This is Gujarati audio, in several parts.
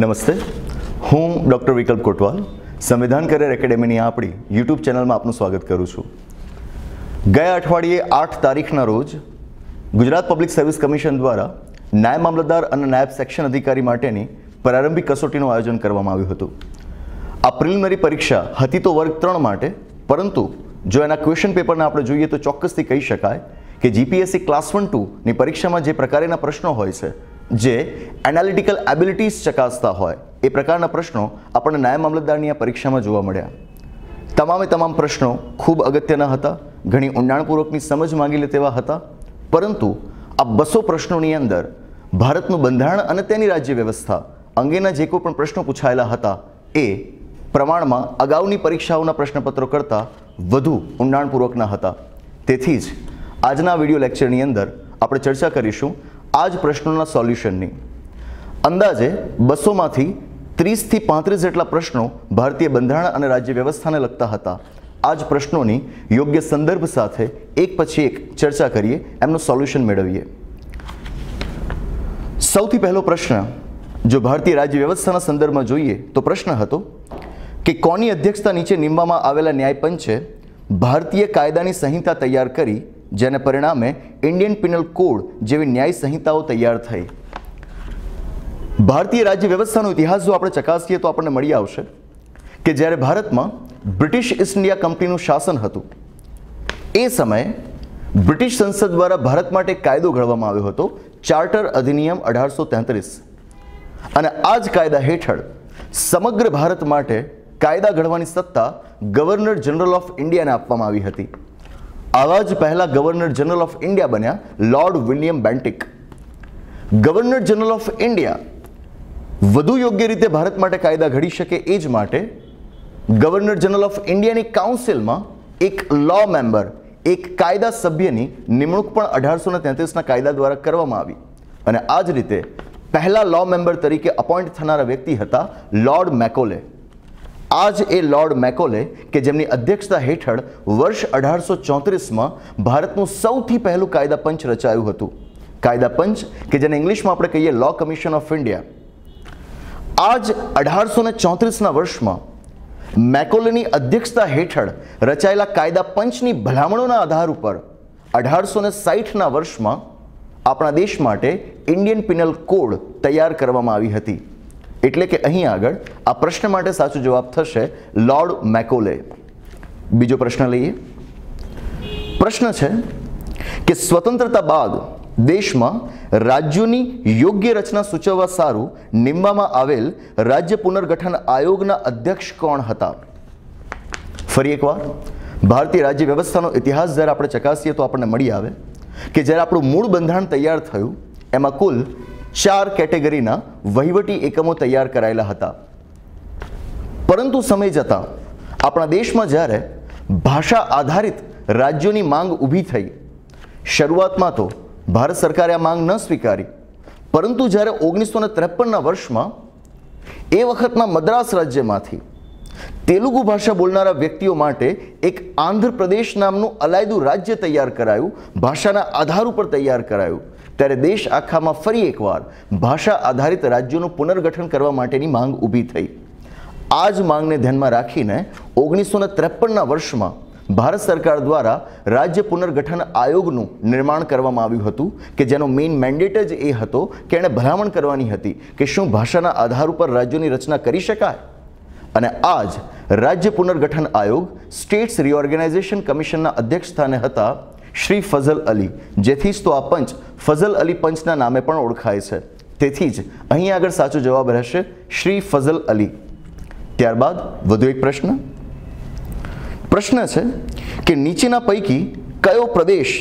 નમસ્તે હું ડૉક્ટર વિકલ્પ કોટવાલ સંવિધાન કરિયર એકેડેમીની આપણી યુટ્યુબ ચેનલમાં આપનું સ્વાગત કરું છું ગયા અઠવાડિયે આઠ તારીખના રોજ ગુજરાત પબ્લિક સર્વિસ કમિશન દ્વારા નાયબ મામલતદાર અને નાયબ સેક્શન અધિકારી માટેની પ્રારંભિક કસોટીનું આયોજન કરવામાં આવ્યું હતું આ પ્રિલિમિનરી પરીક્ષા હતી તો વર્ગ ત્રણ માટે પરંતુ જો એના ક્વેશ્ચન પેપરને આપણે જોઈએ તો ચોક્કસથી કહી શકાય કે જીપીએસસી ક્લાસ વન ટુની પરીક્ષામાં જે પ્રકારેના પ્રશ્નો હોય છે જે એનાલિટિકલ એબિલિટીઝ ચકાસતા હોય એ પ્રકારના પ્રશ્નો આપણને ન્યાય મામલતદારની આ પરીક્ષામાં જોવા મળ્યા તમામે તમામ પ્રશ્નો ખૂબ અગત્યના હતા ઘણી ઊંડાણપૂર્વકની સમજ માંગી લે તેવા હતા પરંતુ આ બસો પ્રશ્નોની અંદર ભારતનું બંધારણ અને તેની રાજ્ય વ્યવસ્થા અંગેના જે કોઈ પણ પ્રશ્નો પૂછાયેલા હતા એ પ્રમાણમાં અગાઉની પરીક્ષાઓના પ્રશ્નપત્રો કરતાં વધુ ઊંડાણપૂર્વકના હતા તેથી જ આજના વિડીયો લેક્ચરની અંદર આપણે ચર્ચા કરીશું આ જ પ્રશ્નોના સોલ્યુશનની અંદાજે બસોમાંથી ત્રીસથી પાંત્રીસ જેટલા પ્રશ્નો ભારતીય બંધારણ અને રાજ્ય વ્યવસ્થાને લગતા હતા આ જ પ્રશ્નોની યોગ્ય સંદર્ભ સાથે એક પછી એક ચર્ચા કરીએ એમનું સોલ્યુશન મેળવીએ સૌથી પહેલો પ્રશ્ન જો ભારતીય રાજ્ય વ્યવસ્થાના સંદર્ભમાં જોઈએ તો પ્રશ્ન હતો કે કોની અધ્યક્ષતા નીચે નીમવામાં આવેલા ન્યાયપંચે ભારતીય કાયદાની સંહિતા તૈયાર કરી જેને પરિણામે ઇન્ડિયન પિનલ કોડ જેવી ન્યાય સંહિતાઓ તૈયાર થઈ ભારતીય રાજ્ય વ્યવસ્થાનો ઇતિહાસ જો આપણે ચકાસીએ તો આપણને મળી આવશે કે જ્યારે ભારતમાં બ્રિટિશ ઇસ્ટ ઇન્ડિયા કંપનીનું શાસન હતું એ સમયે બ્રિટિશ સંસદ દ્વારા ભારત માટે કાયદો ઘડવામાં આવ્યો હતો ચાર્ટર અધિનિયમ અઢારસો તેત્રીસ અને આ જ કાયદા હેઠળ સમગ્ર ભારત માટે કાયદા ઘડવાની સત્તા ગવર્નર જનરલ ઓફ ઇન્ડિયાને આપવામાં આવી હતી આવા જ પહેલાં ગવર્નર જનરલ ઓફ ઇન્ડિયા બન્યા lord William Bentinck governor general of India વધુ યોગ્ય રીતે ભારત માટે કાયદા ઘડી શકે એ જ માટે ગવર્નર જનરલ ઓફ ઇન્ડિયાની કાઉન્સિલમાં એક લો મેમ્બર એક કાયદા સભ્યની નિમણૂક પણ અઢારસો તેત્રીસના કાયદા દ્વારા કરવામાં આવી અને આ જ રીતે પહેલા લો મેમ્બર તરીકે અપોઇન્ટ થનારા વ્યક્તિ હતા લોર્ડ મેકોલે આજ એ લોર્ડ મેકોલે કે જેમની અધ્યક્ષતા હેઠળ વર્ષ અઢારસો ચોત્રીસમાં ભારતનું સૌથી પહેલું કાયદા પંચ રચાયું હતું કાયદા પંચ કે જેને ઇંગ્લિશમાં આપણે કહીએ લો કમિશન ઓફ ઇન્ડિયા આજ અઢારસો ને ચોત્રીસના વર્ષમાં મેકોલેની અધ્યક્ષતા હેઠળ રચાયેલા કાયદા પંચની ભલામણોના આધાર ઉપર અઢારસો ને સાહીઠના વર્ષમાં આપણા દેશ માટે ઇન્ડિયન પિનલ કોડ તૈયાર કરવામાં આવી હતી એટલે કે અહીં આગળ આ પ્રશ્ન માટે સાચો જવાબ થશે લોર્ડ મેકોલે બીજો પ્રશ્ન લઈએ પ્રશ્ન છે કે સ્વતંત્રતા બાદ દેશમાં રાજ્યોની યોગ્ય રચના સૂચવવા સારું નિમવામાં આવેલ રાજ્ય પુનર્ગઠન આયોગના અધ્યક્ષ કોણ હતા ફરી એકવાર ભારતીય રાજ્ય વ્યવસ્થાનો ઇતિહાસ જ્યારે આપણે ચકાસીએ તો આપણને મળી આવે કે જ્યારે આપણું મૂળ બંધારણ તૈયાર થયું એમાં કુલ ચાર કેટેગરીના વહીવટી એકમો તૈયાર કરાયેલા હતા પરંતુ સમય જતાં આપણા દેશમાં જ્યારે ભાષા આધારિત રાજ્યોની માંગ ઊભી થઈ શરૂઆતમાં તો ભારત સરકારે આ માંગ ન સ્વીકારી પરંતુ જ્યારે ઓગણીસો ને ત્રેપનના વર્ષમાં એ વખતના મદ્રાસ રાજ્યમાંથી તેલુગુ ભાષા બોલનારા વ્યક્તિઓ માટે એક આંધ્રપ્રદેશ નામનું અલાયદું રાજ્ય તૈયાર કરાયું ભાષાના આધાર ઉપર તૈયાર કરાયું ત્યારે દેશ આખામાં ફરી એકવાર ભાષા આધારિત રાજ્યોનું પુનર્ગઠન કરવા માટેની માંગ ઊભી થઈ આ જ માંગને ધ્યાનમાં રાખીને ઓગણીસો ત્રેપનના વર્ષમાં ભારત સરકાર દ્વારા રાજ્ય પુનર્ગઠન આયોગનું નિર્માણ કરવામાં આવ્યું હતું કે જેનો મેઇન મેન્ડેટ જ એ હતો કે એણે ભલામણ કરવાની હતી કે શું ભાષાના આધાર ઉપર રાજ્યોની રચના કરી શકાય અને આજ રાજ્ય પુનર્ગઠન આયોગ સ્ટેટ્સ રિઓર્ગેનાઇઝેશન કમિશનના અધ્યક્ષ સ્થાને હતા શ્રી ફઝલ અલી જેથી જ તો આ પંચ ફઝલ અલી પંચના નામે પણ ઓળખાય છે તેથી જ અહીં આગળ સાચો જવાબ રહેશે શ્રી ફઝલ અલી ત્યારબાદ વધુ એક પ્રશ્ન પ્રશ્ન છે કે નીચેના પૈકી કયો પ્રદેશ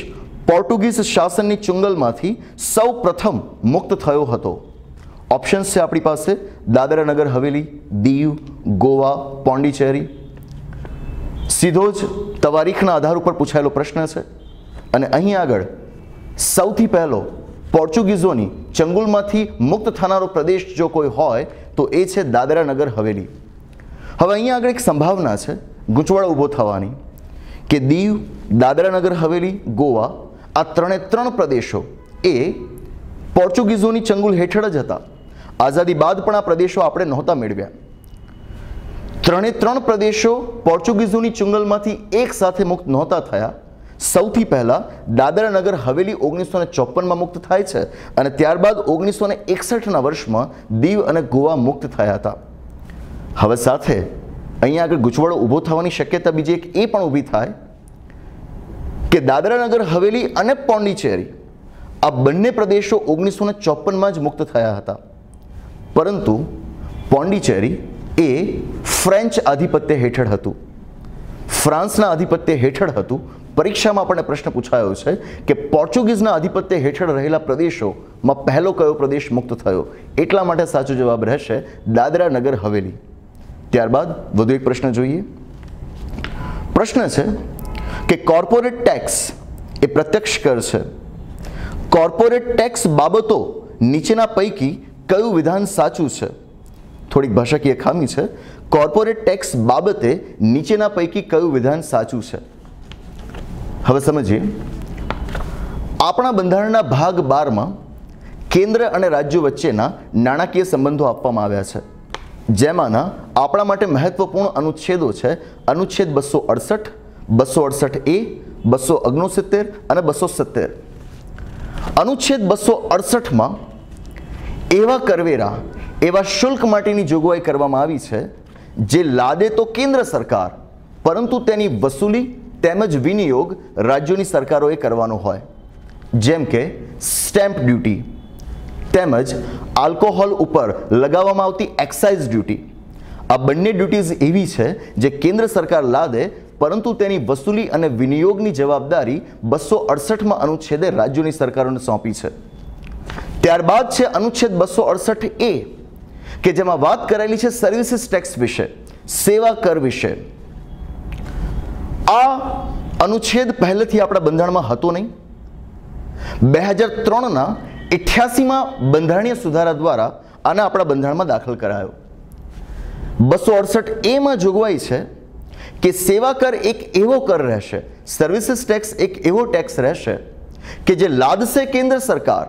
પોર્ટુગીઝ શાસનની ચુંગલમાંથી સૌ પ્રથમ મુક્ત થયો હતો ઓપ્શન્સ છે આપણી પાસે દાદરાનગર હવેલી દીવ ગોવા પોંડિચેરી સીધો જ તવારીખના આધાર ઉપર પૂછાયેલો પ્રશ્ન છે અને અહીં આગળ સૌથી પહેલો પોર્ચુગીઝોની ચંગુલમાંથી મુક્ત થનારો પ્રદેશ જો કોઈ હોય તો એ છે દાદરા નગર હવેલી હવે અહીં આગળ એક સંભાવના છે ગૂંચવાળો ઊભો થવાની કે દીવ દાદરા નગર હવેલી ગોવા આ ત્રણે ત્રણ પ્રદેશો એ પોર્ચુગીઝોની ચંગુલ હેઠળ જ હતા આઝાદી બાદ પણ આ પ્રદેશો આપણે નહોતા મેળવ્યા ત્રણે ત્રણ પ્રદેશો પોર્ચુગીઝોની ચુંગલમાંથી એક સાથે મુક્ત નહોતા થયા સૌથી પહેલાં દાદરાનગર હવેલી ઓગણીસો ને ચોપનમાં મુક્ત થાય છે અને ત્યારબાદ ઓગણીસો ને એકસઠના વર્ષમાં દીવ અને ગોવા મુક્ત થયા હતા હવે સાથે અહીંયા આગળ ગૂંચવાડો ઊભો થવાની શક્યતા બીજી એક એ પણ ઊભી થાય કે દાદરાનગર હવેલી અને પોંડિચેરી આ બંને પ્રદેશો ઓગણીસો ને ચોપનમાં જ મુક્ત થયા હતા પરંતુ પોંડિચેરી એ ફ્રેન્ચ આધિપત્ય હેઠળ હતું ફ્રાન્સના આધિપત્ય હેઠળ હતું પરીક્ષામાં આપણને પ્રશ્ન પૂછાયો છે કે પોર્ચુગીઝના આધિપત્ય હેઠળ રહેલા પ્રદેશોમાં પહેલો કયો પ્રદેશ મુક્ત થયો એટલા માટે સાચો જવાબ રહેશે દાદરા નગર હવેલી ત્યારબાદ વધુ એક પ્રશ્ન જોઈએ પ્રશ્ન છે કે કોર્પોરેટ ટેક્સ એ પ્રત્યક્ષ કર છે કોર્પોરેટ ટેક્સ બાબતો નીચેના પૈકી કયું વિધાન સાચું છે થોડીક ભાષાકીય ખામી છે કોર્પોરેટ ટેક્સ બાબતે નીચેના પૈકી કયું વિધાન સાચું છે હવે સમજીએ આપણા બંધારણના ભાગ બારમાં કેન્દ્ર અને રાજ્યો વચ્ચેના નાણાકીય સંબંધો આપવામાં આવ્યા છે જેમાંના આપણા માટે મહત્વપૂર્ણ અનુચ્છેદો છે અનુચ્છેદ બસો અડસઠ બસો અડસઠ એ બસો ઓગણસિત્તેર અને બસો સિત્તેર અનુચ્છેદ બસો અડસઠમાં એવા કરવેરા એવા શુલ્ક માટેની જોગવાઈ કરવામાં આવી છે જે લાદે તો કેન્દ્ર સરકાર પરંતુ તેની વસૂલી તેમજ વિનિયોગ રાજ્યોની સરકારોએ કરવાનો હોય જેમ કે સ્ટેમ્પ ડ્યુટી તેમજ આલ્કોહોલ ઉપર લગાવવામાં આવતી એક્સાઇઝ ડ્યુટી આ બંને ડ્યુટીઝ એવી છે જે કેન્દ્ર સરકાર લાદે પરંતુ તેની વસૂલી અને વિનિયોગની જવાબદારી બસો અડસઠમાં અનુચ્છેદે રાજ્યોની સરકારોને સોંપી છે ત્યારબાદ છે અનુચ્છેદ બસો અડસઠ એ કે જેમાં વાત કરેલી છે સર્વિસીસ ટેક્સ વિશે સેવા કર વિશે આ અનુચ્છેદ પહેલેથી આપણા બંધારણમાં હતો નહીં બે હજાર ત્રણના ઇઠ્યાસીમાં બંધારણીય સુધારા દ્વારા આને આપણા બંધારણમાં દાખલ કરાયો બસો અડસઠ એમાં જોગવાઈ છે કે સેવા કર એક એવો કર રહેશે સર્વિસીસ ટેક્સ એક એવો ટેક્સ રહેશે કે જે લાદશે કેન્દ્ર સરકાર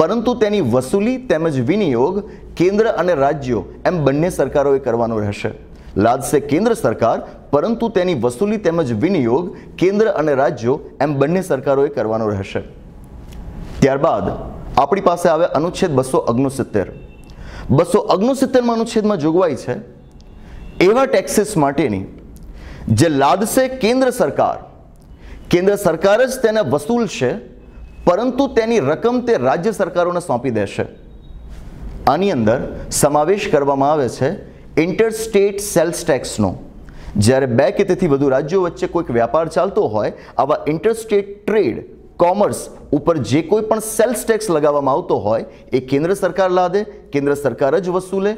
પરંતુ તેની વસૂલી તેમજ વિનિયોગ કેન્દ્ર અને રાજ્યો એમ બંને સરકારોએ કરવાનો રહેશે લાદશે કેન્દ્ર સરકાર પરંતુ તેની વસૂલી તેમજ વિનિયોગ કેન્દ્ર અને રાજ્યો એમ બંને સરકારોએ કરવાનો રહેશે ત્યારબાદ આપણી પાસે આવે અનુચ્છેદ બસો ઓગણસિત્તેર બસો ઓગણસિત્તેરમાં અનુચ્છેદમાં જોગવાઈ છે એવા ટેક્સીસ માટેની જે લાદશે કેન્દ્ર સરકાર કેન્દ્ર સરકાર જ તેને વસૂલશે પરંતુ તેની રકમ તે રાજ્ય સરકારોને સોંપી દેશે આની અંદર સમાવેશ કરવામાં આવે છે ઇન્ટર સ્ટેટ સેલ્સ ટેક્સનો જ્યારે બે કે તેથી વધુ રાજ્યો વચ્ચે કોઈક વ્યાપાર ચાલતો હોય આવા ઇન્ટરસ્ટેટ ટ્રેડ કોમર્સ ઉપર જે કોઈ પણ સેલ્સ ટેક્સ લગાવવામાં આવતો હોય એ કેન્દ્ર સરકાર લાદે કેન્દ્ર સરકાર જ વસૂલે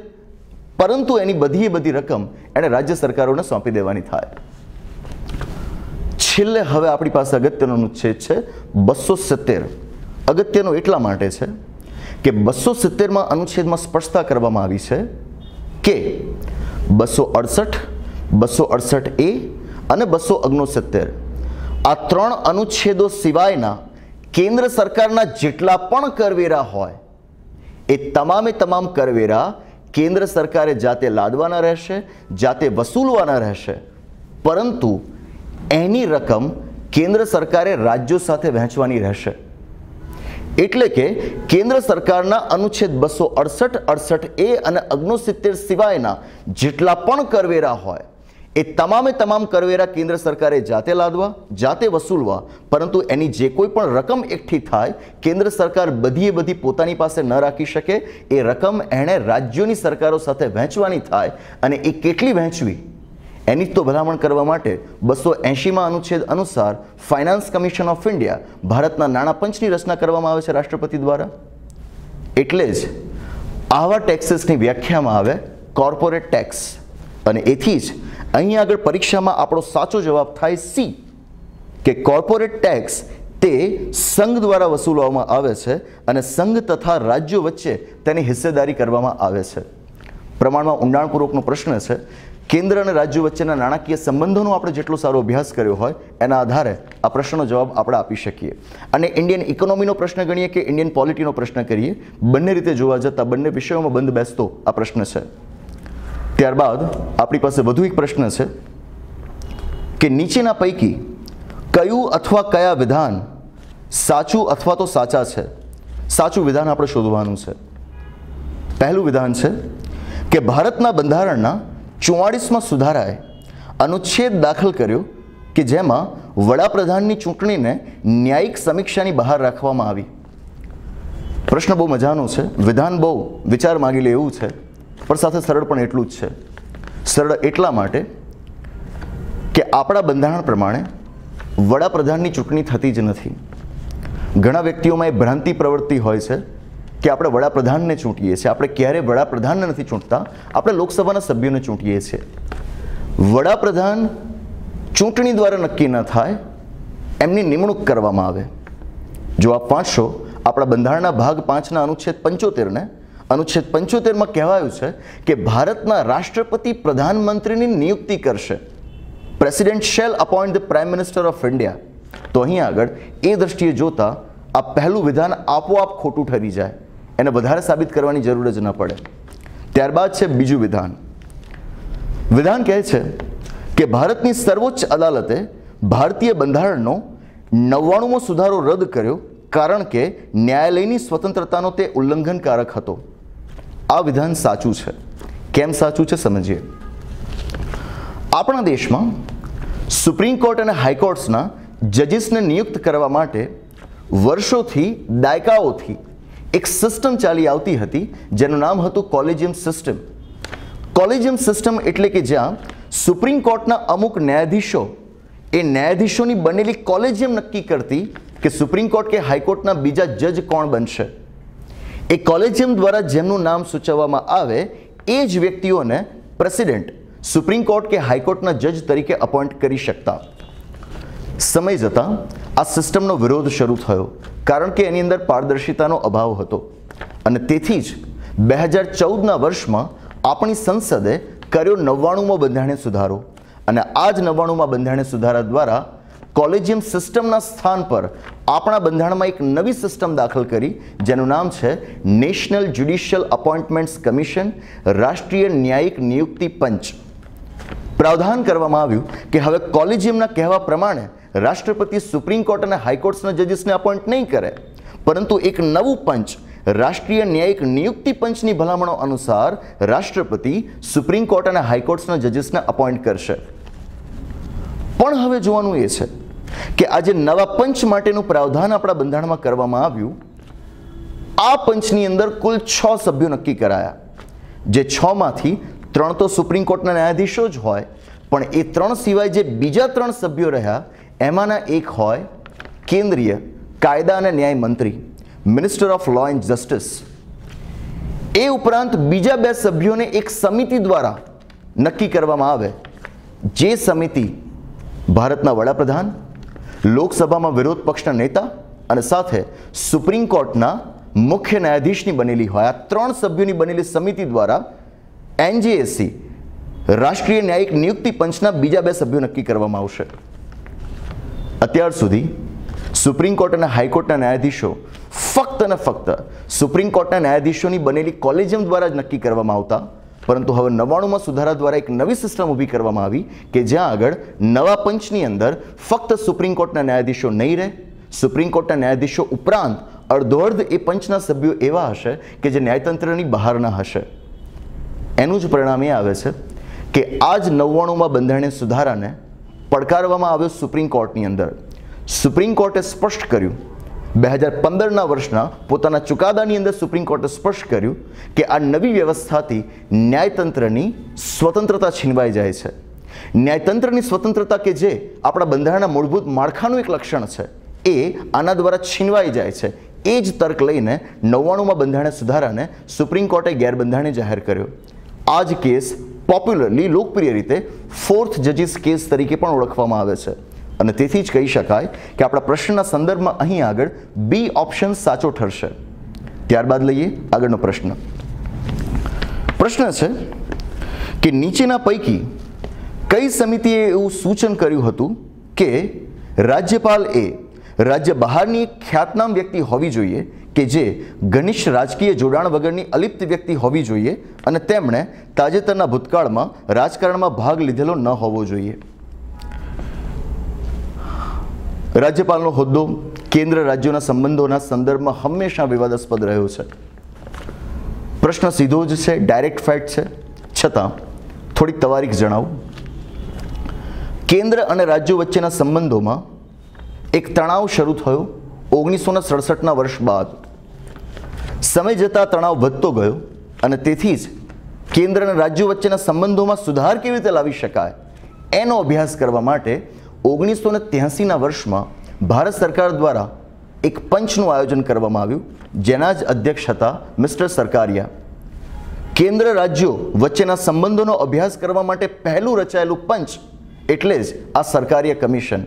પરંતુ એની બધી બધી રકમ એણે રાજ્ય સરકારોને સોંપી દેવાની થાય છેલ્લે હવે આપણી પાસે અગત્યનો અનુચ્છેદ છે બસો સિત્તેર અગત્યનો એટલા માટે છે કે બસો સિત્તેરમાં અનુચ્છેદમાં સ્પષ્ટતા કરવામાં આવી છે કે બસો અડસઠ બસો અડસઠ એ અને બસો ઓગણસિત્તેર આ ત્રણ અનુચ્છેદો સિવાયના કેન્દ્ર સરકારના જેટલા પણ કરવેરા હોય એ તમામે તમામ કરવેરા કેન્દ્ર સરકારે જાતે લાદવાના રહેશે જાતે વસૂલવાના રહેશે પરંતુ એની રકમ કેન્દ્ર સરકારે રાજ્યો સાથે વહેંચવાની રહેશે એટલે કે કેન્દ્ર સરકારના અનુચ્છેદ બસો અડસઠ અડસઠ એ અને અગ્નોસિત્તેર સિવાયના જેટલા પણ કરવેરા હોય એ તમામે તમામ કરવેરા કેન્દ્ર સરકારે જાતે લાદવા જાતે વસૂલવા પરંતુ એની જે કોઈ પણ રકમ એકઠી થાય કેન્દ્ર સરકાર બધીએ બધી પોતાની પાસે ન રાખી શકે એ રકમ એણે રાજ્યોની સરકારો સાથે વહેંચવાની થાય અને એ કેટલી વહેંચવી એની તો ભલામણ કરવા માટે બસો એંશીમાં અનુચ્છેદ અનુસાર ફાઇનાન્સ કમિશન ઓફ ઇન્ડિયા ભારતના નાણાપંચની રચના કરવામાં આવે છે રાષ્ટ્રપતિ દ્વારા એટલે જ આવા ટેક્સીસની વ્યાખ્યામાં આવે કોર્પોરેટ ટેક્સ અને એથી જ અહીં આગળ પરીક્ષામાં આપણો સાચો જવાબ થાય સી કે કોર્પોરેટ ટેક્સ તે સંઘ દ્વારા વસૂલવામાં આવે છે અને સંઘ તથા રાજ્યો વચ્ચે તેની હિસ્સેદારી કરવામાં આવે છે પ્રમાણમાં ઊંડાણપૂર્વકનો પ્રશ્ન છે કેન્દ્ર અને રાજ્યો વચ્ચેના નાણાકીય સંબંધોનો આપણે જેટલો સારો અભ્યાસ કર્યો હોય એના આધારે આ પ્રશ્નનો જવાબ આપણે આપી શકીએ અને ઇન્ડિયન ઇકોનોમીનો પ્રશ્ન ગણીએ કે ઇન્ડિયન પોલિટીનો પ્રશ્ન કરીએ બંને રીતે જોવા જતાં બંને વિષયોમાં બંધ બેસતો આ પ્રશ્ન છે ત્યારબાદ આપણી પાસે વધુ એક પ્રશ્ન છે કે નીચેના પૈકી કયું અથવા કયા વિધાન સાચું અથવા તો સાચા છે સાચું વિધાન આપણે શોધવાનું છે પહેલું વિધાન છે કે ભારતના બંધારણના ચુવાળીસમાં સુધારાએ અનુચ્છેદ દાખલ કર્યો કે જેમાં વડાપ્રધાનની ચૂંટણીને ન્યાયિક સમીક્ષાની બહાર રાખવામાં આવી પ્રશ્ન બહુ મજાનો છે વિધાન બહુ વિચાર માગી લે એવું છે પણ સાથે સરળ પણ એટલું જ છે સરળ એટલા માટે કે આપણા બંધારણ પ્રમાણે વડાપ્રધાનની ચૂંટણી થતી જ નથી ઘણા વ્યક્તિઓમાં એ ભ્રાંતિ પ્રવૃત્તિ હોય છે કે આપણે વડાપ્રધાનને ચૂંટીએ છીએ આપણે ક્યારેય વડાપ્રધાનને નથી ચૂંટતા આપણે લોકસભાના સભ્યોને ચૂંટીએ છીએ વડાપ્રધાન ચૂંટણી દ્વારા નક્કી ન થાય એમની નિમણૂક કરવામાં આવે જો આપ વાંચશો આપણા બંધારણના ભાગ પાંચના અનુચ્છેદ પંચોતેરને ને અનુચ્છેદ પંચોતેરમાં કહેવાયું છે કે ભારતના રાષ્ટ્રપતિ પ્રધાનમંત્રીની નિયુક્તિ કરશે president shall appoint the prime minister of India તો અહીં આગળ એ દ્રષ્ટિએ જોતા આ પહેલું વિધાન આપોઆપ ખોટું ઠરી જાય એને વધારે સાબિત કરવાની જરૂર જ ન પડે ત્યારબાદ છે બીજું વિધાન વિધાન કહે છે કે ભારતની સર્વોચ્ચ અદાલતે ભારતીય બંધારણનો નવ્વાણુંમો સુધારો રદ કર્યો કારણ કે ન્યાયાલયની સ્વતંત્રતાનો તે ઉલ્લંઘનકારક હતો આ વિધાન સાચું છે કેમ સાચું છે સમજીએ આપણા દેશમાં સુપ્રીમ કોર્ટ અને હાઈકોર્ટ્સના જજીસને નિયુક્ત કરવા માટે વર્ષોથી દાયકાઓથી એક સિસ્ટમ ચાલી આવતી હતી જેનું નામ હતું કોલેજિયમ સિસ્ટમ કોલેજિયમ સિસ્ટમ એટલે કે જ્યાં સુપ્રીમ કોર્ટના અમુક ન્યાયાધીશો એ ન્યાયાધીશોની બનેલી કોલેજિયમ નક્કી કરતી કે સુપ્રીમ કોર્ટ કે હાઈકોર્ટના બીજા જજ કોણ બનશે એ કોલેજિયમ દ્વારા જેમનું નામ સૂચવવામાં આવે એ જ વ્યક્તિઓને પ્રેસિડેન્ટ સુપ્રીમ કોર્ટ કે હાઈકોર્ટના જજ તરીકે અપોઇન્ટ કરી શકતા સમય જતાં આ સિસ્ટમનો વિરોધ શરૂ થયો કારણ કે એની અંદર પારદર્શિતાનો અભાવ હતો અને તેથી જ બે હજાર ચૌદના વર્ષમાં આપણી સંસદે કર્યો નવ્વાણુંમાં બંધારણીય સુધારો અને આ જ નવ્વાણુંમાં બંધારણીય સુધારા દ્વારા કોલેજિયમ સિસ્ટમના સ્થાન પર આપણા બંધારણમાં એક નવી સિસ્ટમ દાખલ કરી જેનું નામ છે નેશનલ જ્યુડિશિયલ અપોઇન્ટમેન્ટ્સ કમિશન રાષ્ટ્રીય ન્યાયિક નિયુક્તિ પંચ પ્રાવધાન કરવામાં આવ્યું કે હવે કોલેજિયમના કહેવા પ્રમાણે રાષ્ટ્રપતિ સુપ્રીમ કોર્ટ અને હાઈકોર્ટ્સના જજીસને અપોઇન્ટ નહીં કરે પરંતુ એક નવું પંચ રાષ્ટ્રીય ન્યાયિક નિયુક્તિ પંચની ભલામણો અનુસાર રાષ્ટ્રપતિ સુપ્રીમ કોર્ટ અને હાઈકોર્ટ્સના જજીસને અપોઇન્ટ કરશે પણ હવે જોવાનું એ છે કે આજે નવા પંચ માટેનું પ્રાવધાન આપણા બંધારણમાં કરવામાં આવ્યું આ પંચની અંદર કુલ છ સભ્યો નક્કી કરાયા જે છમાંથી ત્રણ તો સુપ્રીમ કોર્ટના ન્યાયાધીશો જ હોય પણ એ ત્રણ સિવાય જે બીજા ત્રણ સભ્યો રહ્યા એમાંના એક હોય કેન્દ્રીય કાયદા અને ન્યાય મંત્રી minister of law and justice એ ઉપરાંત બીજા બે સભ્યોને એક સમિતિ દ્વારા નક્કી કરવામાં આવે જે સમિતિ ભારતના વડાપ્રધાન લોકસભામાં વિરોધ પક્ષના નેતા અને સાથે સુપ્રીમ કોર્ટના મુખ્ય ન્યાયાધીશની બનેલી હોય આ ત્રણ સભ્યોની બનેલી સમિતિ દ્વારા એનજીએસસી રાષ્ટ્રીય ન્યાયિક નિયુક્તિ પંચના બીજા બે સભ્યો નક્કી કરવામાં આવશે અત્યાર સુધી સુપ્રીમ કોર્ટ અને હાઈકોર્ટના ન્યાયાધીશો ફક્ત અને ફક્ત સુપ્રીમ કોર્ટના ન્યાયાધીશોની બનેલી કોલેજિયમ દ્વારા જ નક્કી કરવામાં આવતા પરંતુ હવે નવ્વાણુંમાં સુધારા દ્વારા એક નવી સિસ્ટમ ઊભી કરવામાં આવી કે જ્યાં આગળ નવા પંચની અંદર ફક્ત સુપ્રીમ કોર્ટના ન્યાયાધીશો નહીં રહે સુપ્રીમ કોર્ટના ન્યાયાધીશો ઉપરાંત અડધોર્ધ એ પંચના સભ્યો એવા હશે કે જે ન્યાયતંત્રની બહારના હશે એનું જ પરિણામ એ આવે છે કે આ જ નવ્વાણુંમાં બંધારણીય સુધારાને પડકારવામાં આવ્યો સુપ્રીમ કોર્ટની અંદર સુપ્રીમ કોર્ટે સ્પષ્ટ કર્યું બે હજાર પંદરના વર્ષના પોતાના ચુકાદાની અંદર સુપ્રીમ કોર્ટે સ્પષ્ટ કર્યું કે આ નવી વ્યવસ્થાથી ન્યાયતંત્રની સ્વતંત્રતા છીનવાઈ જાય છે ન્યાયતંત્રની સ્વતંત્રતા કે જે આપણા બંધારણના મૂળભૂત માળખાનું એક લક્ષણ છે એ આના દ્વારા છીનવાઈ જાય છે એ જ તર્ક લઈને નવ્વાણુંમાં બંધારણ સુધારાને સુપ્રીમ કોર્ટે ગેરબંધારણી જાહેર કર્યો આ જ કેસ પોપ્યુલરલી લોકપ્રિય રીતે ફોર્થ જજીસ કેસ તરીકે પણ ઓળખવામાં આવે છે અને તેથી જ કહી શકાય કે આપણા પ્રશ્નના સંદર્ભમાં અહીં આગળ બી ઓપ્શન સાચો ઠરશે ત્યારબાદ લઈએ આગળનો પ્રશ્ન પ્રશ્ન છે કે નીચેના પૈકી કઈ સમિતિએ એવું સૂચન કર્યું હતું કે રાજ્યપાલ એ રાજ્ય બહારની ખ્યાતનામ વ્યક્તિ હોવી જોઈએ કે જે ઘનિષ્ઠ રાજકીય જોડાણ વગરની અલિપ્ત વ્યક્તિ હોવી જોઈએ અને તેમણે તાજેતરના ભૂતકાળમાં રાજકારણમાં ભાગ લીધેલો ન હોવો જોઈએ રાજ્યપાલનો હોદ્દો કેન્દ્ર રાજ્યોના સંબંધોના સંદર્ભમાં હંમેશા વિવાદાસ્પદ રહ્યો છે પ્રશ્ન સીધો જ છે ડાયરેક્ટ ફેક્ટ છે છતાં થોડીક તવારીખ જણાવું કેન્દ્ર અને રાજ્યો વચ્ચેના સંબંધોમાં એક તણાવ શરૂ થયો ઓગણીસોના સડસઠના વર્ષ બાદ સમય જતાં તણાવ વધતો ગયો અને તેથી જ કેન્દ્ર અને રાજ્યો વચ્ચેના સંબંધોમાં સુધાર કેવી રીતે લાવી શકાય એનો અભ્યાસ કરવા માટે ઓગણીસો ને ત્યાસીના વર્ષમાં ભારત સરકાર દ્વારા એક પંચનું આયોજન કરવામાં આવ્યું જેના જ અધ્યક્ષ હતા મિસ્ટર સરકારિયા કેન્દ્ર રાજ્યો વચ્ચેના સંબંધોનો અભ્યાસ કરવા માટે પહેલું રચાયેલું પંચ એટલે જ આ સરકારીય કમિશન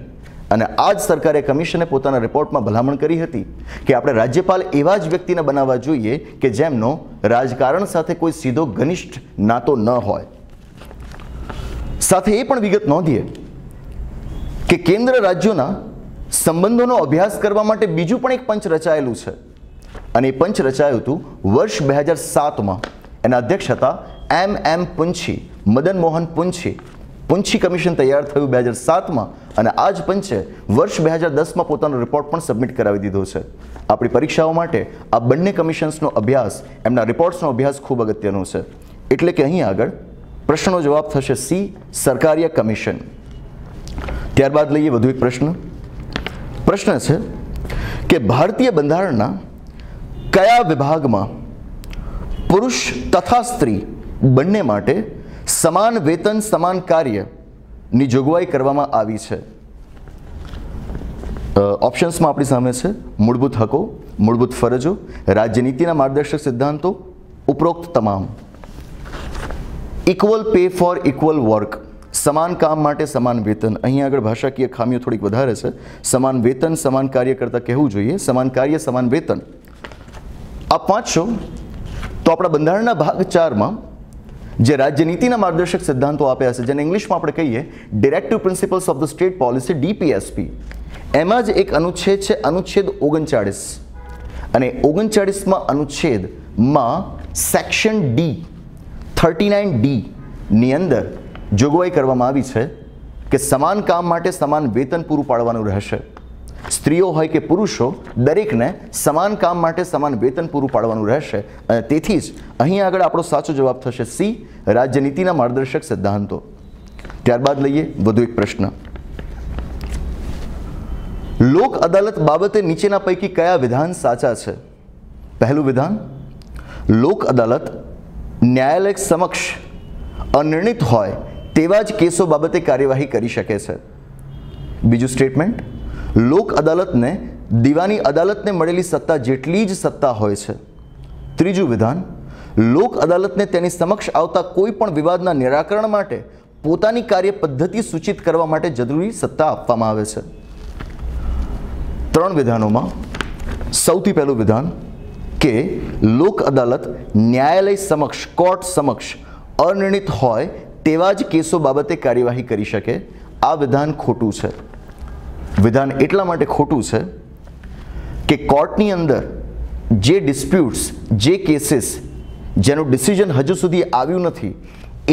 અને આ જ સરકારે કમિશને પોતાના રિપોર્ટમાં ભલામણ કરી હતી કે આપણે રાજ્યપાલ એવા જ વ્યક્તિને બનાવવા જોઈએ કે જેમનો રાજકારણ સાથે કોઈ સીધો ઘનિષ્ઠ નાતો ન હોય સાથે એ પણ વિગત નોંધીએ કે કેન્દ્ર રાજ્યોના સંબંધોનો અભ્યાસ કરવા માટે બીજું પણ એક પંચ રચાયેલું છે અને એ પંચ રચાયું હતું વર્ષ બે હજાર સાતમાં એના અધ્યક્ષ હતા M M Punchhi Madan Mohan Punchhi Punchhi commission તૈયાર થયું બે હજાર સાતમાં અને આ જ પંચે વર્ષ બે હજાર દસમાં પોતાનો રિપોર્ટ પણ સબમિટ કરાવી દીધો છે આપણી પરીક્ષાઓ માટે આ બંને કમિશન્સનો અભ્યાસ એમના રિપોર્ટ્સનો અભ્યાસ ખૂબ અગત્યનો છે એટલે કે અહીં આગળ પ્રશ્નનો જવાબ થશે સી સરકારીય કમિશન ત્યારબાદ લઈએ વધુ એક પ્રશ્ન પ્રશ્ન છે કે ભારતીય બંધારણના કયા વિભાગમાં પુરુષ તથા સ્ત્રી બંને માટે સમાન વેતન સમાન કાર્યની જોગવાઈ કરવામાં આવી છે ઓપ્શન્સમાં આપણી સામે છે મૂળભૂત હકો મૂળભૂત ફરજો રાજ્યનીતિના માર્ગદર્શક સિદ્ધાંતો ઉપરોક્ત તમામ equal pay for equal work સમાન કામ માટે સમાન વેતન અહીં આગળ ભાષાકીય ખામીઓ થોડીક વધારે છે સમાન વેતન સમાન કાર્ય કરતાં કહેવું જોઈએ સમાન કાર્ય સમાન વેતન આ પાંચસો તો આપણા બંધારણના ભાગ ચારમાં જે રાજ્યનીતિના માર્ગદર્શક સિદ્ધાંતો આપ્યા છે જેને ઇંગ્લિશમાં આપણે કહીએ directive principles of the state policy DPSP એમાં જ એક અનુચ્છેદ છે અનુચ્છેદ ઓગણચાળીસ અને ઓગણચાળીસમાં અનુચ્છેદમાં સેક્શન ડી થર્ટી નાઇન ડીની અંદર જોગવાઈ કરવામાં આવી છે કે સમાન કામ માટે સમાન વેતન પૂરું પાડવાનું રહેશે સ્ત્રીઓ હોય કે પુરુષો દરેકને સમાન કામ માટે સમાન વેતન પૂરું પાડવાનું રહેશે અને તેથી જ અહીં આગળ આપણો સાચો જવાબ થશે સી રાજ્યનીતિના માર્ગદર્શક સિદ્ધાંતો ત્યારબાદ લઈએ વધુ એક પ્રશ્ન લોક અદાલત બાબતે નીચેના પૈકી કયા વિધાન સાચા છે પહેલું વિધાન લોક અદાલત ન્યાયાલય સમક્ષ અનિર્ણિત હોય તેવા જ કેસો બાબતે કાર્યવાહી કરી શકે છે બીજું સ્ટેટમેન્ટ લોક અદાલતને દીવાની અદાલતને મળેલી સત્તા જેટલી જ સત્તા હોય છે ત્રીજું વિધાન લોક અદાલતને તેની સમક્ષ આવતા કોઈ પણ વિવાદના નિરાકરણ માટે પોતાની કાર્ય પદ્ધતિ સૂચિત કરવા માટે જરૂરી સત્તા આપવામાં આવે છે ત્રણ વિધાનોમાં સૌથી પહેલું વિધાન કે લોક અદાલત ન્યાયાલય સમક્ષ કોર્ટ સમક્ષ અનિર્ણિત હોય તેવા જ કેસો બાબતે કાર્યવાહી કરી શકે આ વિધાન ખોટું છે વિધાન એટલા માટે ખોટું છે કે કોર્ટની અંદર જે ડિસ્પ્યુટ્સ જે કેસીસ જેનું ડિસિઝન હજુ સુધી આવ્યું નથી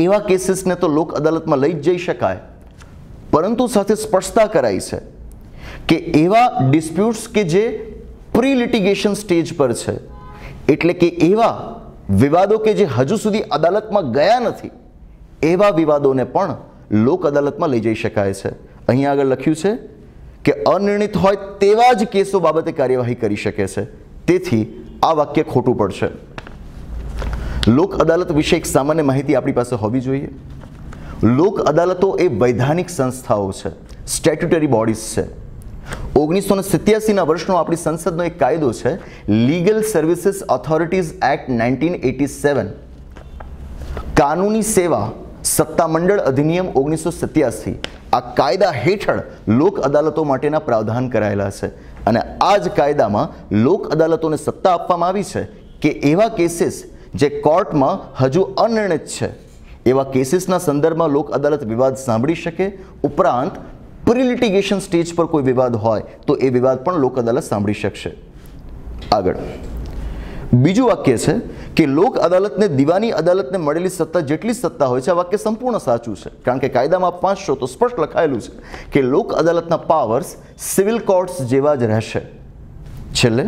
એવા કેસીસને તો લોક અદાલતમાં લઈ જ જઈ શકાય પરંતુ સાથે સ્પષ્ટતા કરાઈ છે કે એવા ડિસ્પ્યુટ્સ કે જે પ્રિલિટિગેશન સ્ટેજ પર છે એટલે કે એવા વિવાદો કે જે હજુ સુધી અદાલતમાં ગયા નથી એવા વિવાદોને પણ લોક અદાલતમાં લઈ જઈ શકાય છે અહીંયા આગળ લખ્યું છે કે અનિર્ણિત હોય તેવા જ કેસો બાબતે કાર્યવાહી કરી શકે છે તેથી આ વાક્ય ખોટું પડશે લોક અદાલત વિશે એક સામાન્ય માહિતી આપણી પાસે હોવી જોઈએ લોક અદાલતો એ વૈધાનિક સંસ્થાઓ છે સ્ટેટ્યુટરી બોડીઝ છે ઓગણીસો ને સિત્યાસીના વર્ષનો આપણી સંસદનો એક કાયદો છે legal services authorities act nineteen eighty seven કાનૂની સેવા સત્તામંડળ અધિનિયમ ઓગણીસો સત્યાસી આ કાયદા હેઠળ લોક અદાલતો માટેના પ્રાવધાન કરાયેલા છે અને આ જ કાયદામાં લોક અદાલતોને સત્તા આપવામાં આવી છે કે એવા કેસીસ જે કોર્ટમાં હજુ અનિર્ણિત છે એવા કેસીસના સંદર્ભમાં લોક અદાલત વિવાદ સાંભળી શકે ઉપરાંત પ્રિલિટિગેશન સ્ટેજ પર કોઈ વિવાદ હોય તો એ વિવાદ પણ લોક અદાલત સાંભળી શકશે આગળ બીજું વાક્ય છે કે લોક અદાલતને દીવાની અદાલતને મળેલી સત્તા જેટલી સત્તા હોય છે આ વાક્ય સંપૂર્ણ સાચું છે કારણ કે કાયદામાં પાંચસો તો સ્પષ્ટ લખાયેલું છે કે લોક અદાલતના પાવર્સ સિવિલ કોર્ટ્સ જેવા જ રહેશે છેલ્લે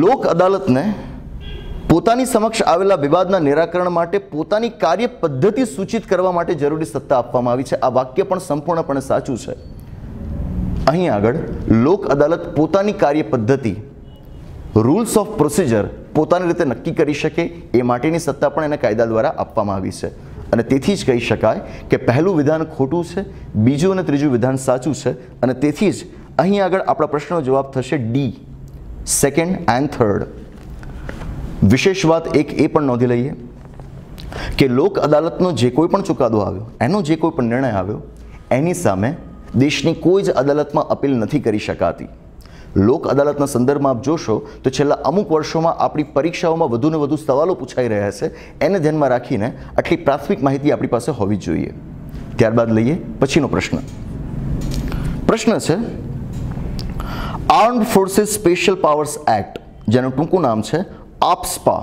લોક અદાલતને પોતાની સમક્ષ આવેલા વિવાદના નિરાકરણ માટે પોતાની કાર્ય પદ્ધતિ સૂચિત કરવા માટે જરૂરી સત્તા આપવામાં આવી છે આ વાક્ય પણ સંપૂર્ણપણે સાચું છે અહીં આગળ લોક અદાલત પોતાની કાર્ય પદ્ધતિ રૂલ્સ ઓફ પ્રોસિજર પોતાની રીતે નક્કી કરી શકે એ માટેની સત્તા પણ એને કાયદા દ્વારા આપવામાં આવી છે અને તેથી જ કહી શકાય કે પહેલું વિધાન ખોટું છે બીજું અને ત્રીજું વિધાન સાચું છે અને તેથી જ અહીં આગળ આપણા પ્રશ્નનો જવાબ થશે ડી સેકન્ડ એન્ડ થર્ડ વિશેષ વાત એક એ પણ નોંધી લઈએ કે લોક અદાલતનો જે કોઈ પણ ચુકાદો આવ્યો એનો જે કોઈ પણ નિર્ણય આવ્યો એની સામે દેશની કોઈ જ અદાલતમાં અપીલ નથી કરી શકાતી લોક અદાલતના સંદર્ભમાં આપ જોશો તો છેલ્લા અમુક વર્ષોમાં આપણી પરીક્ષાઓમાં વધુને વધુ સવાલો પૂછાઈ રહ્યા છે એને ધ્યાનમાં રાખીને આટલી પ્રાથમિક માહિતી આપણી પાસે હોવી જોઈએ ત્યારબાદ લઈએ પછીનો પ્રશ્ન પ્રશ્ન છે armed forces special powers act જેનું ટૂંકું નામ છે આપસ્પા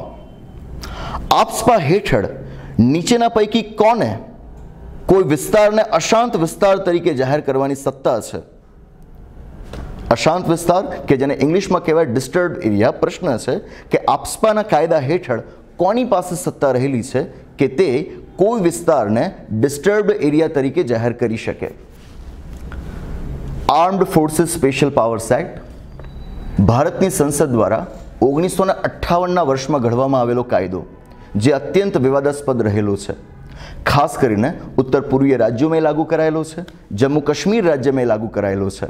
આપસ્પા હેઠળ નીચેના પૈકી કોને કોઈ વિસ્તારને અશાંત વિસ્તાર તરીકે જાહેર કરવાની સત્તા છે અશાંત વિસ્તાર કે જેને ઇંગ્લિશમાં કહેવાય ડિસ્ટર્બ એરિયા પ્રશ્ન છે કે આપસ્પાના કાયદા હેઠળ કોની પાસે સત્તા રહેલી છે કે તે કોઈ વિસ્તારને ડિસ્ટર્બ એરિયા તરીકે જાહેર કરી શકે armed forces special powers act ભારતની સંસદ દ્વારા ઓગણીસો ને અઠ્ઠાવનના વર્ષમાં ઘડવામાં આવેલો કાયદો જે અત્યંત વિવાદાસ્પદ રહેલો છે ખાસ કરીને ઉત્તર પૂર્વીય રાજ્યોમાં લાગુ કરાયેલો છે જમ્મુ કાશ્મીર રાજ્યમાં લાગુ કરાયેલો છે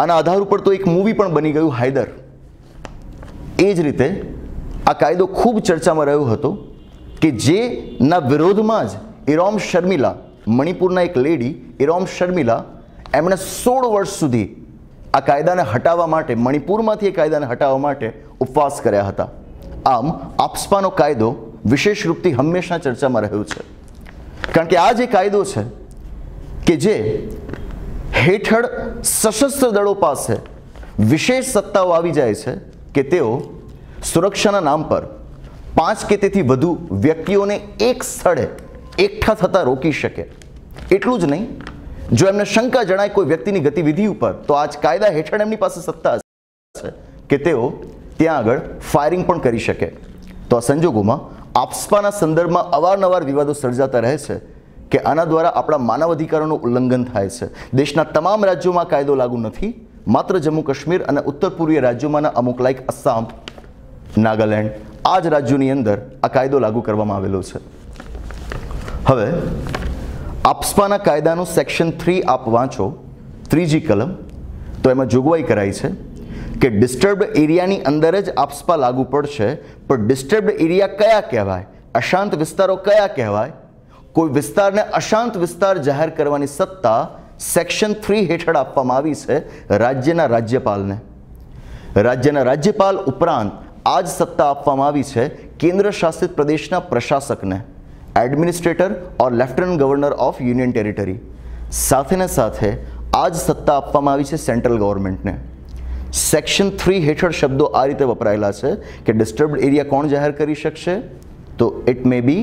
આના આધાર ઉપર તો એક મૂવી પણ બની ગયું હાયદર એ જ રીતે આ કાયદો ખૂબ ચર્ચામાં રહ્યો હતો કે જેના વિરોધમાં જ ઇરોમ શર્મિલા મણિપુરના એક લેડી ઇરોમ શર્મિલા એમણે સોળ વર્ષ સુધી આ કાયદાને હટાવવા માટે મણિપુરમાંથી એ કાયદાને હટાવવા માટે ઉપવાસ કર્યા હતા આમ આપસપાનો કાયદો વિશેષ રૂપથી હંમેશા ચર્ચામાં રહ્યો છે કારણ કે આ જે કાયદો છે કે જે હેઠળ સશસ્ત્ર દળો પાસે વિશેષ સત્તાઓ આવી જાય છે કે તેઓ સુરક્ષાના નામ પર પાંચ કે તેથી વધુ વ્યક્તિઓને એક સ્થળે એકઠા થતાં રોકી શકે એટલું જ નહીં જો એમને શંકા જણાય કોઈ વ્યક્તિની ગતિવિધિ ઉપર તો આજ કાયદા હેઠળ એમની પાસે સત્તા છે કે તેઓ ત્યાં આગળ ફાયરિંગ પણ કરી શકે તો આ સંજોગોમાં આપસપાના સંદર્ભમાં અવારનવાર વિવાદો સર્જાતા રહે છે કે આના દ્વારા આપણા માનવ અધિકારોનું ઉલ્લંઘન થાય છે દેશના તમામ રાજ્યોમાં કાયદો લાગુ નથી માત્ર જમ્મુ કાશ્મીર અને ઉત્તર પૂર્વીય રાજ્યોમાંના અમુક લાઇક આસામ નાગાલેન્ડ આ જ રાજ્યોની અંદર આ કાયદો લાગુ કરવામાં આવેલો છે હવે આપસ્પાના કાયદાનું સેક્શન થ્રી આપ વાંચો ત્રીજી કલમ તો એમાં જોગવાઈ કરાઈ છે કે ડિસ્ટર્બડ એરિયાની અંદર જ આપસ્પા લાગુ પડશે પણ ડિસ્ટર્બડ એરિયા કયા કહેવાય અશાંત વિસ્તારો કયા કહેવાય કોઈ વિસ્તારને અશાંત વિસ્તાર જાહેર કરવાની સત્તા સેક્શન થ્રી હેઠળ આપવામાં આવી છે રાજ્યના રાજ્યપાલને રાજ્યના રાજ્યપાલ ઉપરાંત આ જ સત્તા આપવામાં આવી છે કેન્દ્ર શાસિત પ્રદેશના પ્રશાસકને administrator or lieutenant governor of union territory સાથેને સાથે આ જ સત્તા આપવામાં આવી છે સેન્ટ્રલ ગવર્મેન્ટને સેક્શન થ્રી હેઠળ શબ્દો આ રીતે વપરાયેલા છે કે ડિસ્ટર્બડ એરિયા કોણ જાહેર કરી શકશે તો it may be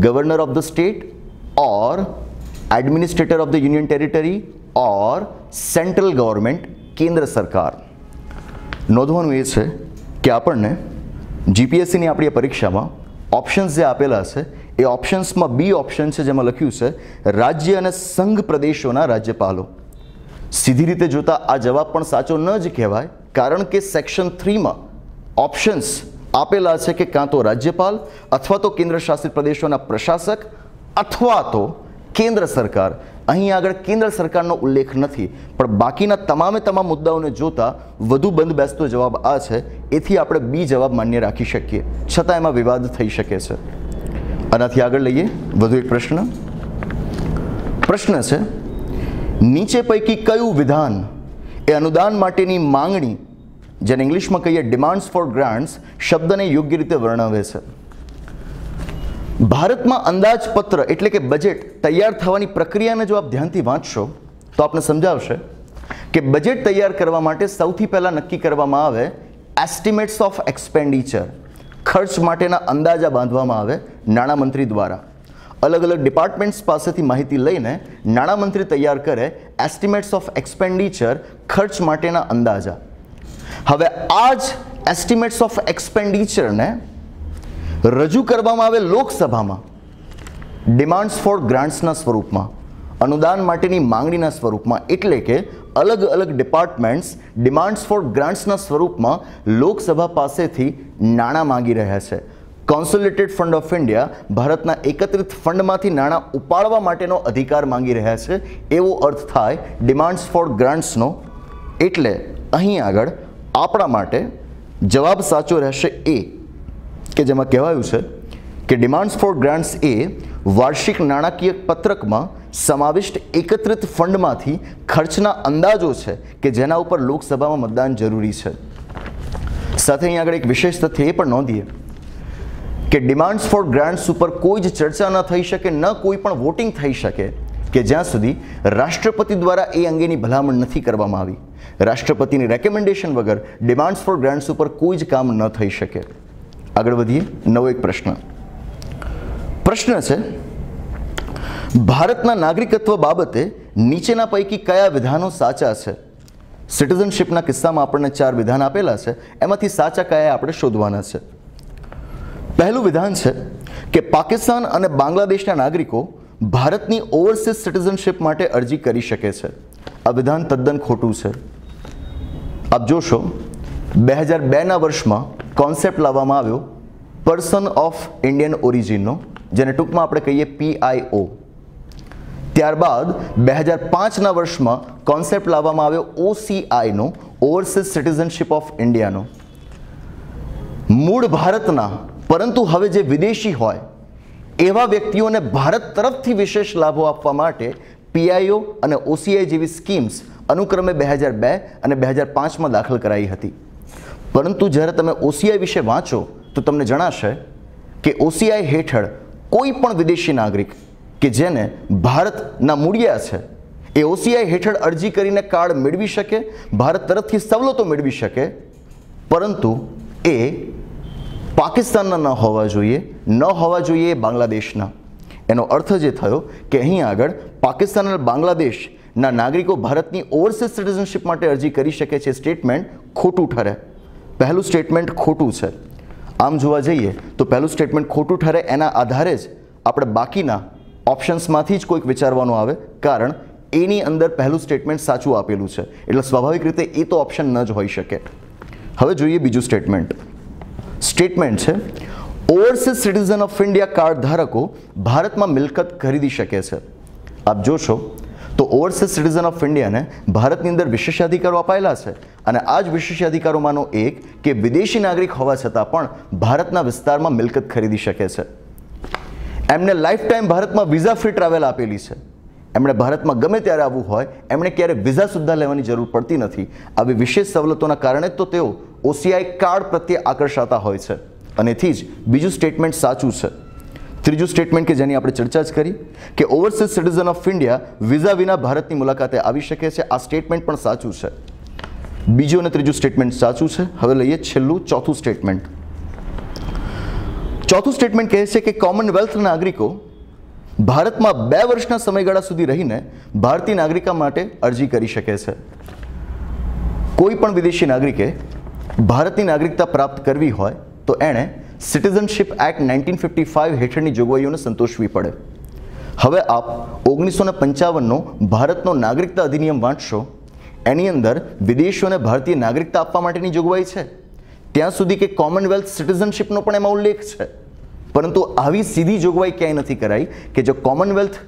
governor of the state or administrator of the union territory or central government કેન્દ્ર સરકાર નોંધવાનું એ છે કે આપણને જીપીએસસીની આપણી પરીક્ષામાં ઓપ્શન્સ જે આપેલા છે એ ઓપ્શન્સમાં બી ઓપ્શન છે જેમાં લખ્યું છે રાજ્ય અને સંઘ પ્રદેશોના રાજ્યપાલો સીધી રીતે જોતા આ જવાબ પણ સાચો ન જ કહેવાય કારણ કે સેક્શન થ્રીમાં ઓપ્શન્સ આપેલા છે કે કાં તો રાજ્યપાલ અથવા તો કેન્દ્ર શાસિત પ્રદેશોના પ્રશાસક અથવા તો કેન્દ્ર સરકાર અહીં આગળ કેન્દ્ર સરકારનો ઉલ્લેખ નથી પણ બાકીના તમામે તમામ મુદ્દાઓને જોતા વધુ બંધ બેસતો જવાબ આ છે એથી આપણે બી જવાબ માન્ય રાખી શકીએ છતાં એમાં વિવાદ થઈ શકે છે આનાથી આગળ લઈએ વધુ એક પ્રશ્ન પ્રશ્ન છે નીચે પૈકી કયું વિધાન એ અનુદાન માટેની માંગણી જેને ઇંગ્લિશમાં કહીએ ડિમાન્ડ્સ ફોર ગ્રાન્ટ્સ શબ્દને યોગ્ય રીતે વર્ણવે છે ભારતમાં અંદાજપત્ર એટલે કે બજેટ તૈયાર થવાની પ્રક્રિયાને જો આપ ધ્યાનથી વાંચશો તો આપને સમજાવશે કે બજેટ તૈયાર કરવા માટે સૌથી પહેલાં નક્કી કરવામાં આવે એસ્ટિમેટ્સ ઓફ એક્સપેન્ડિચર ખર્ચ માટેના અંદાજા બાંધવામાં આવે નાણામંત્રી દ્વારા અલગ અલગ ડિપાર્ટમેન્ટ્સ પાસેથી માહિતી લઈને નાણામંત્રી તૈયાર કરે એસ્ટિમેટ્સ ઓફ એક્સપેન્ડિચર ખર્ચ માટેના અંદાજા હવે આ જ એસ્ટિમેટ્સ ઓફ એક્સપેન્ડિચરને રજૂ કરવામાં આવે લોકસભામાં ડિમાન્ડ્સ ફોર ગ્રાન્ટ્સના સ્વરૂપમાં અનુદાન માટેની માંગણીના સ્વરૂપમાં એટલે કે અલગ અલગ ડિપાર્ટમેન્ટ્સ ડિમાન્ડ્સ ફોર ગ્રાન્ટ્સના સ્વરૂપમાં લોકસભા પાસેથી નાણાં માંગી રહ્યા છે કોન્સોલિટેડ ફંડ ઓફ ઇન્ડિયા ભારતના એકત્રિત ફંડમાંથી નાણાં ઉપાડવા માટેનો અધિકાર માંગી રહ્યા છે એવો અર્થ થાય ડિમાન્ડ્સ ફોર ગ્રાન્ટ્સનો એટલે અહીં આગળ આપણા માટે જવાબ સાચો રહેશે એ કે જેમાં કહેવાયું છે કે ડિમાન્ડ્સ ફોર ગ્રાન્ટ્સ એ વાર્ષિક નાણાકીય પત્રકમાં સમાવિષ્ટ એકત્રિત ફંડમાંથી ખર્ચના અંદાજો છે કે જેના ઉપર લોકસભામાં મતદાન જરૂરી છે સાથે અહીં આગળ એક વિશેષ તથ્ય એ પણ નોંધીએ કે ડિમાન્ડ્સ ફોર ગ્રાન્ટ્સ ઉપર કોઈ જ ચર્ચા ન થઈ શકે ન કોઈ પણ વોટિંગ થઈ શકે કે જ્યાં સુધી રાષ્ટ્રપતિ દ્વારા એ અંગેની ભલામણ નથી કરવામાં આવી રાષ્ટ્રપતિની રેકમેન્ડેશન વગર ડિમાન્ડ્સ ફોર ગ્રાન્ટ્સ ઉપર કોઈ જ કામ ન થઈ શકે આગળ વધીએ નવો એક પ્રશ્ન પ્રશ્ન છે ભારતના નાગરિકત્વ બાબતે નીચેના પૈકી કયા વિધાનો સાચા છે સિટીઝનશીપના કિસ્સામાં આપણને ચાર વિધાન આપેલા છે એમાંથી સાચા કયા આપણે શોધવાના છે પહેલું વિધાન છે કે પાકિસ્તાન અને બાંગ્લાદેશના નાગરિકો ભારતની ઓવરસીઝ સિટીઝનશીપ માટે અરજી કરી શકે છે આ વિધાન તદ્દન ખોટું છે આપ જોશો બે હજાર બેના વર્ષમાં કોન્સેપ્ટ લાવવામાં આવ્યો પર્સન ઓફ ઇન્ડિયન ઓરિજિનનો જેને ટૂંકમાં આપણે કહીએ પીઆઈઓ ત્યારબાદ બે હજાર પાંચના વર્ષમાં કોન્સેપ્ટ લાવવામાં આવ્યો ઓસીઆઈનો ઓવરસીઝ સિટીઝનશીપ ઓફ ઇન્ડિયાનો મૂળ ભારતના પરંતુ હવે જે વિદેશી હોય એવા વ્યક્તિઓને ભારત તરફથી વિશેષ લાભો આપવા માટે પીઆઈઓ અને ઓસીઆઈ જેવી સ્કીમ્સ અનુક્રમે બે હજાર બે અને બે હજાર પાંચમાં દાખલ કરાઈ હતી પરંતુ જ્યારે તમે ઓસીઆઈ વિશે વાંચો તો તમને જણાશે કે ઓસીઆઈ હેઠળ કોઈ પણ વિદેશી નાગરિક કે જેને ભારતના મૂળિયા છે એ ઓસીઆઈ હેઠળ અરજી કરીને કાર્ડ મેળવી શકે ભારત તરફથી સવલતો મેળવી શકે પરંતુ એ પાકિસ્તાનના ન હોવા જોઈએ ન હોવા જોઈએ બાંગ્લાદેશના એનો અર્થ જે થયો કે અહીં આગળ પાકિસ્તાન અને બાંગ્લાદેશ ના નાગરિકો ભારતની ઓવરસીઝ સિટીઝનશીપ માટે અરજી કરી શકે છે સ્ટેટમેન્ટ ખોટું ઠરે પહેલું સ્ટેટમેન્ટ ખોટું છે આમ જોવા જઈએ તો પહેલું સ્ટેટમેન્ટ ખોટું ઠરે એના આધારે જ આપણે બાકીના ઓપ્શન્સમાંથી જ કોઈક વિચારવાનું આવે કારણ એની અંદર પહેલું સ્ટેટમેન્ટ સાચું આપેલું છે એટલે સ્વાભાવિક રીતે એ તો ઓપ્શન ન જ હોઈ શકે હવે જોઈએ બીજું સ્ટેટમેન્ટ સ્ટેટમેન્ટ છે overseas citizen of India card ધારકો ભારતમાં મિલકત ખરીદી શકે છે આપ જોશો તો ઓવરસીઝ સિટીઝન ઓફ ઇન્ડિયાને ભારતની અંદર વિશેષાધિકારો અપાયેલા છે અને આ જ વિશેષાધિકારોમાંનો એક કે વિદેશી નાગરિક હોવા છતાં પણ ભારતના વિસ્તારમાં મિલકત ખરીદી શકે છે એમને લાઈફ ટાઈમ ભારતમાં વિઝા ફ્રી ટ્રાવેલ આપેલી છે એમણે ભારતમાં ગમે ત્યારે આવવું હોય એમણે ક્યારેક વિઝા સુદ્ધા લેવાની જરૂર પડતી નથી આવી વિશેષ સવલતોના કારણે તો તેઓ ઓસીઆઈ કાર્ડ પ્રત્યે આકર્ષાતા હોય છે અને એથી જ બીજું સ્ટેટમેન્ટ સાચું છે ત્રીજું સ્ટેટમેન્ટ કે જેની આપણે ચર્ચા જ કરી કે overseas citizen of India visa વિના ભારતની મુલાકાતે આવી શકે છે આ સ્ટેટમેન્ટ પણ સાચું છે બીજું અને ત્રીજું સ્ટેટમેન્ટ સાચું છે હવે લઈએ છેલ્લું ચોથું સ્ટેટમેન્ટ ચોથું સ્ટેટમેન્ટ કહે છે કે કોમનવેલ્થ નાગરિકો ભારતમાં બે વર્ષના સમયગાળા સુધી રહીને ભારતીય નાગરિકા માટે અરજી કરી શકે છે કોઈ પણ વિદેશી નાગરિકે ભારતની નાગરિકતા પ્રાપ્ત કરવી હોય તો એણે citizenship act nineteen fifty five હેઠળની જોગવાઈઓને સંતોષવી પડે હવે આપ ઓગણીસો ને પંચાવનનો ભારતનો નાગરિકતા અધિનિયમ વાંચશો એની અંદર વિદેશીઓને ભારતીય નાગરિકતા આપવા માટેની જોગવાઈ છે ત્યાં સુધી કે કોમનવેલ્થ સિટીઝનશીપનો પણ એમાં ઉલ્લેખ છે પરંતુ આવી સીધી જોગવાઈ ક્યાંય નથી કરાઈ કે જો કોમનવેલ્થ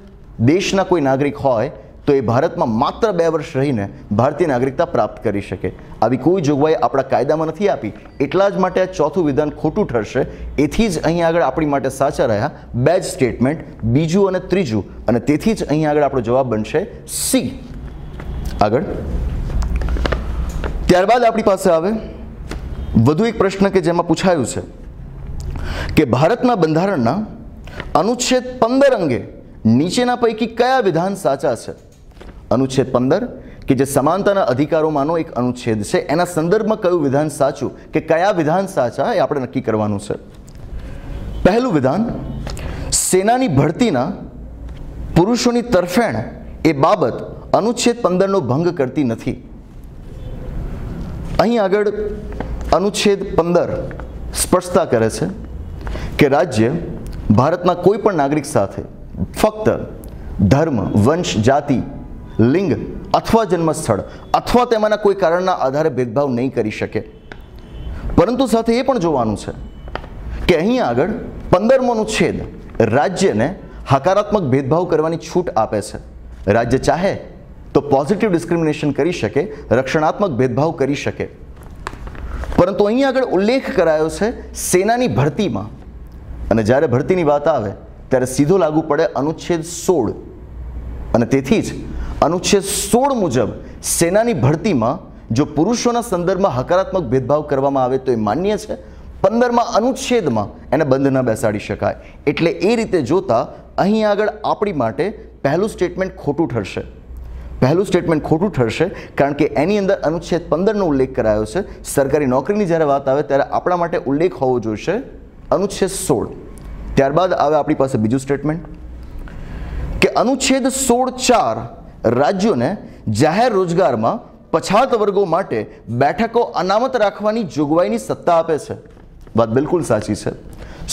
દેશના કોઈ નાગરિક હોય તો એ ભારતમાં માત્ર બે વર્ષ રહીને ભારતીય નાગરિકતા પ્રાપ્ત કરી શકે આવી કોઈ જોગવાઈ આપણા કાયદામાં નથી આપી એટલા જ માટે આ ચોથું વિધાન ખોટું ઠરશે એથી જ અહીં આગળ આપણી માટે સાચા રહ્યા બે જ સ્ટેટમેન્ટ બીજું અને ત્રીજું અને તેથી જ અહીં આગળ આપણો જવાબ બનશે સી આગળ ત્યારબાદ આપણી પાસે આવે વધુ એક પ્રશ્ન કે જેમાં પૂછાયું છે કે ભારતના બંધારણના અનુચ્છેદ પંદર અંગે નીચેના પૈકી કયા વિધાન સાચા છે અનુચ્છેદ પંદર કે જે સમાનતાના અધિકારોમાંનો એક અનુચ્છેદ છે એના સંદર્ભમાં કયું વિધાન સાચું કે કયા વિધાન સાચા એ આપણે નક્કી કરવાનું છે પહેલું વિધાન સેનાની ભરતીના પુરુષોની તરફેણ એ બાબત અનુચ્છેદ પંદરનો ભંગ કરતી નથી અહીં આગળ અનુચ્છેદ પંદર સ્પષ્ટતા કરે છે કે રાજ્ય ભારતના કોઈ પણ નાગરિક સાથે ફક્ત ધર્મ વંશ જાતિ લિંગ અથવા જન્મસ્થળ અથવા તેમાંના કોઈ કારણના આધારે ભેદભાવ નહીં કરી શકે પરંતુ સાથે એ પણ જોવાનું છે કે અહીં આગળ પંદરમોનું છેદ રાજ્યને હકારાત્મક ભેદભાવ કરવાની છૂટ આપે છે રાજ્ય ચાહે તો પોઝિટિવ ડિસ્ક્રિમિનેશન કરી શકે રક્ષણાત્મક ભેદભાવ કરી શકે પરંતુ અહીં આગળ ઉલ્લેખ કરાયો છે સેનાની ભરતીમાં અને જ્યારે ભરતીની વાત આવે ત્યારે સીધો લાગુ પડે અનુચ્છેદ સોળ અને તેથી જ અનુચ્છેદ સોળ મુજબ સેનાની ભરતીમાં જો પુરુષોના સંદર્ભમાં હકારાત્મક ભેદભાવ કરવામાં આવે તો એ માન્ય છે પંદરમાં અનુચ્છેદમાં એને બંધ ન બેસાડી શકાય એટલે એ રીતે જોતા અહીં આગળ આપણી માટે પહેલું સ્ટેટમેન્ટ ખોટું ઠરશે પહેલું સ્ટેટમેન્ટ ખોટું ઠરશે કારણ કે એની અંદર અનુચ્છેદ પંદરનો ઉલ્લેખ કરાયો છે સરકારી નોકરીની જ્યારે વાત આવે ત્યારે આપણા માટે ઉલ્લેખ હોવો જોઈશે અનુચ્છેદ સોળ ત્યારબાદ આવે આપણી પાસે બીજું સ્ટેટમેન્ટ કે અનુચ્છેદ સોળ ચાર રાજ્યોને જાહેર રોજગારમાં પછાત વર્ગો માટે બેઠકો અનામત રાખવાની જોગવાઈની સત્તા આપે છે વાત બિલકુલ સાચી છે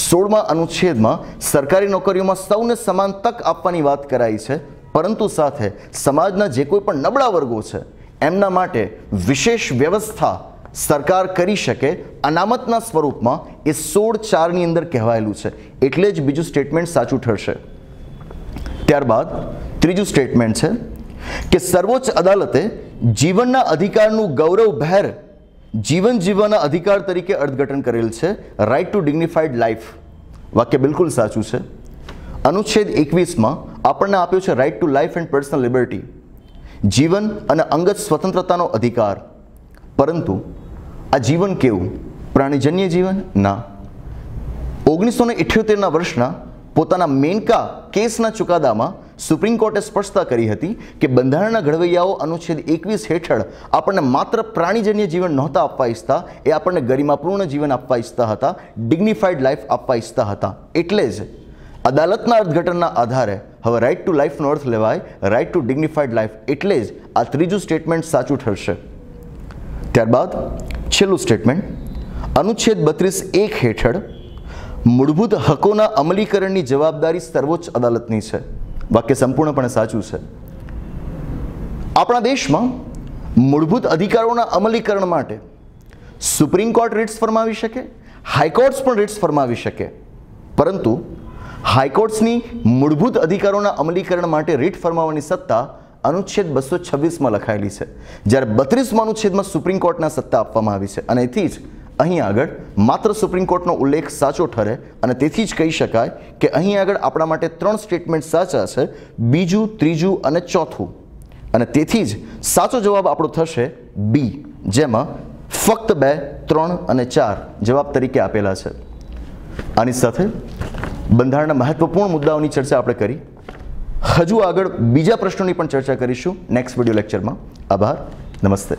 સોળમા અનુચ્છેદમાં સરકારી નોકરીઓમાં સૌને સમાન તક આપવાની વાત કરાઈ છે પરંતુ સાથે સમાજના જે કોઈ પણ નબળા વર્ગો છે એમના માટે વિશેષ વ્યવસ્થા સરકાર કરી શકે અનામતના સ્વરૂપમાં એ સોળ ચારની અંદર કહેવાયેલું છે એટલે જ બીજું સ્ટેટમેન્ટ સાચું ઠરશે ત્યારબાદ ત્રીજું સ્ટેટમેન્ટ છે કે સર્વોચ્ચ અદાલતે જીવનના અધિકારનું ગૌરવ ભેર જીવન જીવવાના અધિકાર તરીકે અર્થઘટન કરેલ છે રાઇટ ટુ ડિગ્નિફાઈડ લાઈફ વાક્ય બિલકુલ સાચું છે અનુચ્છેદ એકવીસમાં આપણને આપ્યો છે right to life and personal liberty જીવન અને અંગત સ્વતંત્રતાનો અધિકાર પરંતુ આ જીવન કેવું પ્રાણીજન્ય જીવન ના ઓગણીસો ને વર્ષના પોતાના મેનકા કેસના ચુકાદામાં સુપ્રીમ કોર્ટે સ્પષ્ટતા કરી હતી કે બંધારણના ઘડવૈયાઓ અનુચ્છેદ એકવીસ હેઠળ આપણને માત્ર પ્રાણીજન્ય જીવન નહોતા આપવા ઈચ્છતા એ આપણને ગરિમાપૂર્ણ જીવન આપવા ઈચ્છતા હતા ડિગ્નિફાઈડ લાઈફ આપવા ઈચ્છતા હતા એટલે જ અદાલતના અર્થઘટનના આધારે હવે રાઇટ ટુ લાઈફનો અર્થ લેવાય રાઇટ ટુ ડિગ્નિફાઈડ લાઈફ એટલે જ આ ત્રીજું સ્ટેટમેન્ટ સાચું ઠરશે ત્યારબાદ છેલ્લું સ્ટેટમેન્ટ અનુચ્છેદ બત્રીસ એક હેઠળ મૂળભૂત હકોના અમલીકરણની જવાબદારી સર્વોચ્ચ અદાલતની છે વાક્ય સંપૂર્ણપણે સાચું છે આપણા દેશમાં મૂળભૂત અધિકારોના અમલીકરણ માટે સુપ્રીમ કોર્ટ રીટ્સ ફરમાવી શકે હાઈકોર્ટ્સ પણ રીટ્સ ફરમાવી શકે પરંતુ હાઈકોર્ટ્સની મૂળભૂત અધિકારોના અમલીકરણ માટે રીટ ફરમાવવાની સત્તા અનુચ્છેદ બસો છવ્વીસમાં લખાયેલી છે જ્યારે બત્રીસમાં અનુચ્છેદમાં સુપ્રીમ કોર્ટના સત્તા આપવામાં આવી છે અને એથી જ અહીં આગળ માત્ર સુપ્રીમ કોર્ટનો ઉલ્લેખ સાચો ઠરે અને તેથી જ કહી શકાય કે અહીં આગળ આપણા માટે ત્રણ સ્ટેટમેન્ટ સાચા છે બીજું ત્રીજું અને ચોથું અને તેથી જ સાચો જવાબ આપણો થશે બી જેમાં ફક્ત બે ત્રણ અને ચાર જવાબ તરીકે આપેલા છે આની સાથે બંધારણના મહત્વપૂર્ણ મુદ્દાઓની ચર્ચા આપણે કરી હજુ આગળ બીજા પ્રશ્નોની પણ ચર્ચા કરીશું નેક્સ્ટ વિડિયો લેક્ચરમાં આભાર નમસ્તે